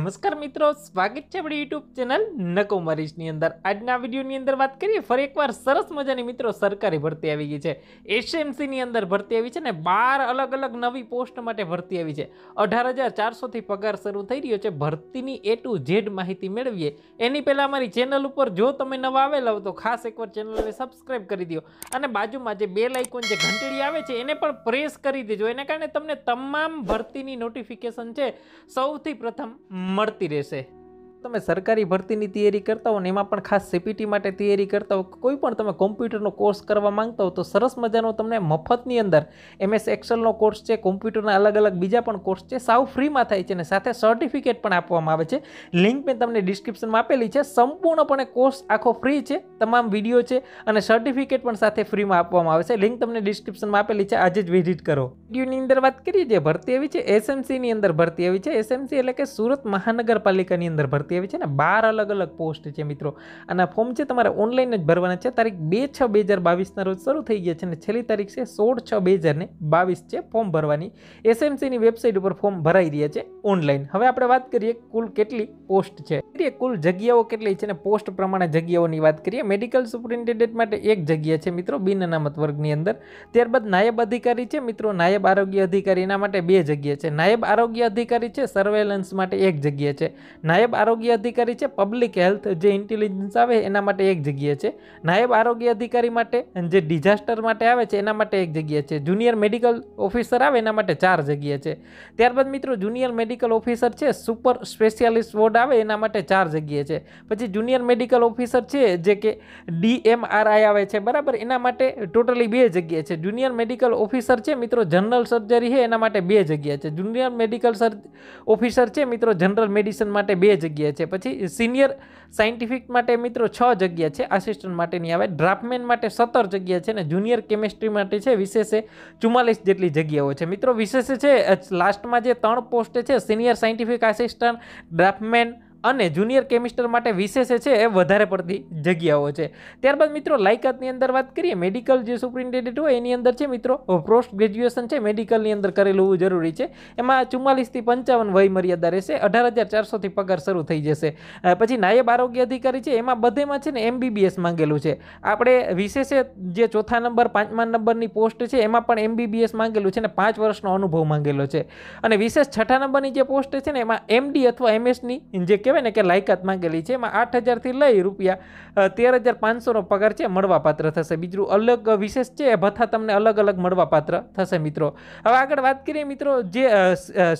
નમસ્કાર મિત્રો સ્વાગત છે આપણી યુટ્યુબ ચેનલ નકો મરીશની અંદર આજના વિડીયોની અંદર વાત કરીએ ફરી એકવાર સરસ મજાની મિત્રો સરકારી ભરતી આવી ગઈ છે એસએમસીની અંદર ભરતી આવી છે ને બાર અલગ અલગ નવી પોસ્ટ માટે ભરતી આવી છે અઢાર હજાર ચારસોથી પગાર શરૂ થઈ રહ્યો છે ભરતીની એ ટુ ઝેડ માહિતી મેળવીએ એની પહેલાં અમારી ચેનલ ઉપર જો તમે નવા આવેલા હો તો ખાસ એકવાર ચેનલને સબસ્ક્રાઈબ કરી દો અને બાજુમાં જે બે લાઇકોન જે ઘંટડી આવે છે એને પણ પ્રેસ કરી દેજો એને કારણે તમને તમામ ભરતીની નોટિફિકેશન છે સૌથી પ્રથમ મળતી રહેશે તમે સરકારી ભરતીની તૈયારી કરતા હો ને એમાં પણ ખાસ સીપીટી માટે તૈયારી કરતા હો કોઈ પણ તમે કોમ્પ્યુટરનો કોર્સ કરવા માંગતા હો તો સરસ મજાનો તમને મફતની અંદર એમએસ એક્સેલનો કોર્સ છે કોમ્પ્યુટરના અલગ અલગ બીજા પણ કોર્સ છે સાવ ફ્રીમાં થાય છે અને સાથે સર્ટિફિકેટ પણ આપવામાં આવે છે લિંક મેં તમને ડિસ્ક્રિપ્શનમાં આપેલી છે સંપૂર્ણપણે કોર્સ આખો ફ્રી છે તમામ વિડીયો છે અને સર્ટિફિકેટ પણ સાથે ફ્રીમાં આપવામાં આવે છે લિંક તમને ડિસ્ક્રિપ્શનમાં આપેલી છે આજે જ વિઝિટ કરો વિડીયોની અંદર વાત કરીએ જે ભરતી આવી છે એસએમસીની અંદર ભરતી આવી છે એસએમસી એટલે કે સુરત મહાનગરપાલિકાની અંદર ભરતી ભરતી આવી છે ને બાર અલગ અલગ પોસ્ટ છે મિત્રો આના ફોર્મ છે તમારે ઓનલાઈન જ ભરવાના છે તારીખ બે છ બે હજાર બાવીસના રોજ શરૂ થઈ ગયા છે અને છેલ્લી તારીખ છે સોળ છ બે હજાર ને બાવીસ છે ફોર્મ ભરવાની એસએમસીની વેબસાઇટ ઉપર ફોર્મ ભરાઈ રહ્યા છે ઓનલાઈન હવે આપણે વાત કરીએ કુલ કેટલી પોસ્ટ છે કુલ જગ્યાઓ કેટલી છે ને પોસ્ટ પ્રમાણે જગ્યાઓની વાત કરીએ મેડિકલ સુપ્રિન્ટેન્ડન્ટ માટે એક જગ્યા છે મિત્રો બિન અનામત વર્ગની અંદર ત્યારબાદ નાયબ અધિકારી છે મિત્રો નાયબ આરોગ્ય અધિકારી એના માટે બે જગ્યા છે નાયબ આરોગ્ય અધિકારી છે સર્વેલન્સ માટે એક જગ્યા છે નાયબ આરોગ્ય આરોગ્ય અધિકારી છે પબ્લિક હેલ્થ જે ઇન્ટેલિજન્સ આવે એના માટે એક જગ્યા છે નાયબ આરોગ્ય અધિકારી માટે જે ડિઝાસ્ટર માટે આવે છે એના માટે એક જગ્યા છે જુનિયર મેડિકલ ઓફિસર આવે એના માટે ચાર જગ્યા છે ત્યારબાદ મિત્રો જુનિયર મેડિકલ ઓફિસર છે સુપર સ્પેશિયાલિસ્ટ વોર્ડ આવે એના માટે ચાર જગ્યા છે પછી જુનિયર મેડિકલ ઓફિસર છે જે કે ડીએમઆરઆઈ આવે છે બરાબર એના માટે ટોટલી બે જગ્યા છે જુનિયર મેડિકલ ઓફિસર છે મિત્રો જનરલ સર્જરી છે એના માટે બે જગ્યા છે જુનિયર મેડિકલ સર્જ ઓફિસર છે મિત્રો જનરલ મેડિસિન માટે બે જગ્યા જગ્યા છે પછી સિનિયર સાયન્ટિફિક માટે મિત્રો છ જગ્યા છે આસિસ્ટન્ટ માટેની આવે ડ્રાફ્ટમેન માટે સત્તર જગ્યા છે અને જુનિયર કેમેસ્ટ્રી માટે છે વિશેષે ચુમ્માલીસ જેટલી જગ્યાઓ છે મિત્રો વિશેષ છે લાસ્ટમાં જે ત્રણ પોસ્ટ છે સિનિયર સાયન્ટિફિક આસિસ્ટન્ટ ડ્રાફ્ટમેન અને જુનિયર કેમિસ્ટર માટે વિશેષ છે એ વધારે પડતી જગ્યાઓ છે ત્યારબાદ મિત્રો લાયકાતની અંદર વાત કરીએ મેડિકલ જે સુપ્રિન્ટેન્ડન્ટ હોય એની અંદર છે મિત્રો પોસ્ટ ગ્રેજ્યુએશન છે મેડિકલની અંદર કરેલું હોવું જરૂરી છે એમાં ચુમ્માલીસથી પંચાવન વય મર્યાદા રહેશે અઢાર હજાર ચારસોથી પગાર શરૂ થઈ જશે પછી નાયબ આરોગ્ય અધિકારી છે એમાં બધેમાં છે ને એમબીબીએસ માંગેલું છે આપણે વિશેષ જે ચોથા નંબર પાંચમા નંબરની પોસ્ટ છે એમાં પણ એમબીબીએસ માંગેલું છે અને પાંચ વર્ષનો અનુભવ માંગેલો છે અને વિશેષ છઠ્ઠા નંબરની જે પોસ્ટ છે ને એમાં એમડી અથવા એમએસની જે કહેવાય ને કે લાયકાત માંગેલી છે એમાં આઠ હજારથી લઈ રૂપિયા તેર હજાર પાંચસોનો પગાર છે મળવાપાત્ર થશે બીજું અલગ વિશેષ છે ભથ્થા તમને અલગ અલગ મળવાપાત્ર થશે મિત્રો હવે આગળ વાત કરીએ મિત્રો જે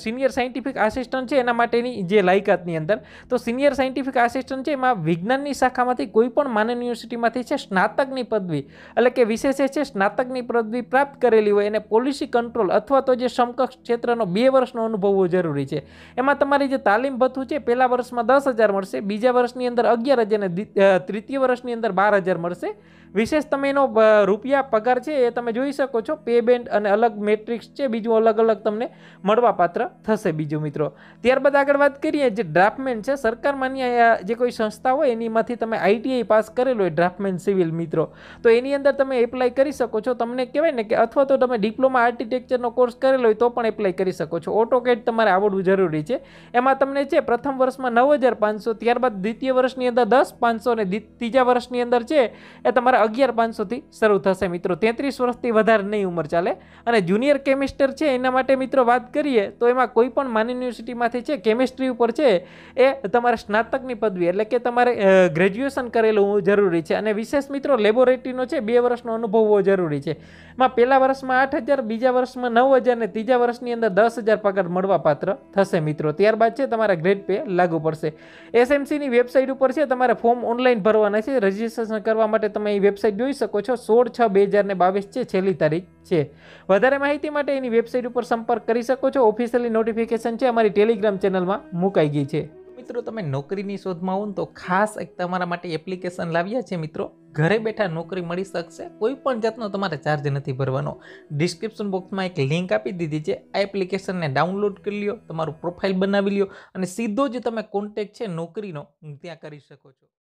સિનિયર સાયન્ટિફિક આસિસ્ટન્ટ છે એના માટેની જે લાયકાતની અંદર તો સિનિયર સાયન્ટિફિક આસિસ્ટન્ટ છે એમાં વિજ્ઞાનની શાખામાંથી કોઈ પણ માનવ યુનિવર્સિટીમાંથી છે સ્નાતકની પદવી એટલે કે વિશેષ છે સ્નાતકની પદવી પ્રાપ્ત કરેલી હોય એને પોલિસી કંટ્રોલ અથવા તો જે સમકક્ષ ક્ષેત્રનો બે વર્ષનો અનુભવ હોવો જરૂરી છે એમાં તમારી જે તાલીમ ભથ્થું છે પહેલા વર્ષમાં વર્ષમાં દસ હજાર મળશે બીજા વર્ષની અંદર અગિયાર હજાર અને તૃતીય વર્ષની અંદર બાર હજાર મળશે વિશેષ તમે એનો રૂપિયા પગાર છે એ તમે જોઈ શકો છો પેમેન્ટ અને અલગ મેટ્રિક્સ છે બીજું અલગ અલગ તમને મળવાપાત્ર થશે બીજું મિત્રો ત્યારબાદ આગળ વાત કરીએ જે ડ્રાફ્ટમેન છે સરકાર સરકારમાંની જે કોઈ સંસ્થા હોય એનીમાંથી તમે આઈટીઆઈ પાસ કરેલો હોય ડ્રાફ્ટમેન સિવિલ મિત્રો તો એની અંદર તમે એપ્લાય કરી શકો છો તમને કહેવાય ને કે અથવા તો તમે ડિપ્લોમા આર્કિટેક્ચરનો કોર્સ કરેલો હોય તો પણ એપ્લાય કરી શકો છો ઓટોકેટ તમારે આવડવું જરૂરી છે એમાં તમને છે પ્રથમ વર્ષમાં નવ નવ હજાર પાંચસો ત્યારબાદ દ્વિતીય વર્ષની અંદર દસ પાંચસો અને ત્રીજા વર્ષની અંદર છે એ તમારા અગિયાર પાંચસોથી શરૂ થશે મિત્રો તેત્રીસ વર્ષથી વધારે નહીં ઉંમર ચાલે અને જુનિયર કેમિસ્ટર છે એના માટે મિત્રો વાત કરીએ તો એમાં કોઈ પણ માન યુનિવર્સિટીમાંથી છે કેમિસ્ટ્રી ઉપર છે એ તમારે સ્નાતકની પદવી એટલે કે તમારે ગ્રેજ્યુએશન કરેલું જરૂરી છે અને વિશેષ મિત્રો લેબોરેટરીનો છે બે વર્ષનો અનુભવ હોવો જરૂરી છે એમાં પહેલા વર્ષમાં આઠ હજાર બીજા વર્ષમાં નવ હજાર અને ત્રીજા વર્ષની અંદર દસ હજાર પગાર પાત્ર થશે મિત્રો ત્યારબાદ છે તમારા ગ્રેડ પે લાગુ પડશે પડશે એસએમસીની વેબસાઇટ ઉપર છે તમારે ફોર્મ ઓનલાઈન ભરવાના છે રજીસ્ટ્રેશન કરવા માટે તમે એ વેબસાઇટ જોઈ શકો છો સોળ છ બે હજાર ને બાવીસ છેલ્લી તારીખ છે વધારે માહિતી માટે એની વેબસાઇટ ઉપર સંપર્ક કરી શકો છો ઓફિશિયલી નોટિફિકેશન છે અમારી ટેલિગ્રામ ચેનલમાં મુકાઈ ગઈ છે મિત્રો તમે નોકરીની શોધમાં હો તો ખાસ એક તમારા માટે એપ્લિકેશન લાવ્યા છે મિત્રો ઘરે બેઠા નોકરી મળી શકશે કોઈ પણ જાતનો તમારે ચાર્જ નથી ભરવાનો ડિસ્ક્રિપ્શન બોક્સમાં એક લિંક આપી દીધી છે આ એપ્લિકેશનને ડાઉનલોડ કરી લ્યો તમારું પ્રોફાઇલ બનાવી લ્યો અને સીધો જ તમે કોન્ટેક છે નોકરીનો ત્યાં કરી શકો છો